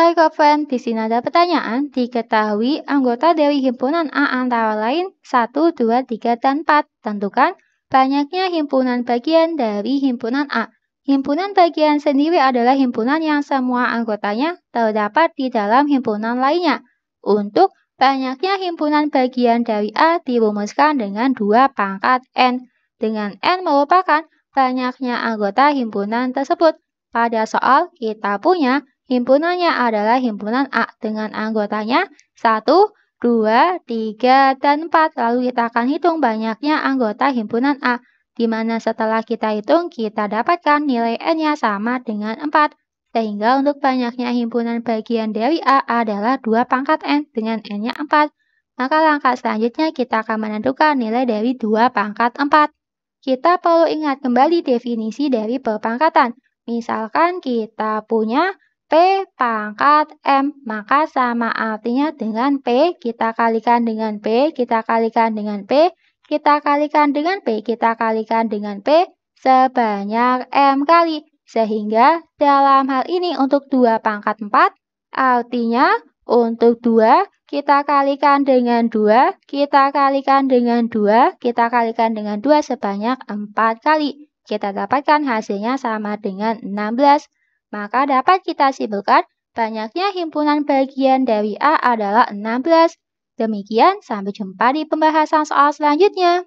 Hai Koven, di sini ada pertanyaan. Diketahui anggota dari himpunan A antara lain 1, 2, 3, dan 4. Tentukan banyaknya himpunan bagian dari himpunan A. Himpunan bagian sendiri adalah himpunan yang semua anggotanya terdapat di dalam himpunan lainnya. Untuk banyaknya himpunan bagian dari A dirumuskan dengan dua pangkat N, dengan N merupakan banyaknya anggota himpunan tersebut. Pada soal kita punya Himpunannya adalah himpunan A dengan anggotanya 1, 2, 3, dan 4. Lalu kita akan hitung banyaknya anggota himpunan A, di mana setelah kita hitung kita dapatkan nilai N-nya sama dengan 4. Sehingga untuk banyaknya himpunan bagian dari A adalah 2 pangkat N dengan N-nya 4. Maka langkah selanjutnya kita akan menentukan nilai dari 2 pangkat 4. Kita perlu ingat kembali definisi dari perpangkatan. Misalkan kita punya P pangkat M. Maka sama artinya dengan P, kita kalikan dengan P, kita kalikan dengan P, kita kalikan dengan P, kita kalikan dengan P sebanyak M kali. Sehingga dalam hal ini untuk 2 pangkat 4, artinya untuk 2 kita kalikan dengan 2, kita kalikan dengan 2, kita kalikan dengan 2 sebanyak 4 kali. Kita dapatkan hasilnya sama dengan 16 maka dapat kita simpulkan banyaknya himpunan bagian dari A adalah 16. Demikian, sampai jumpa di pembahasan soal selanjutnya.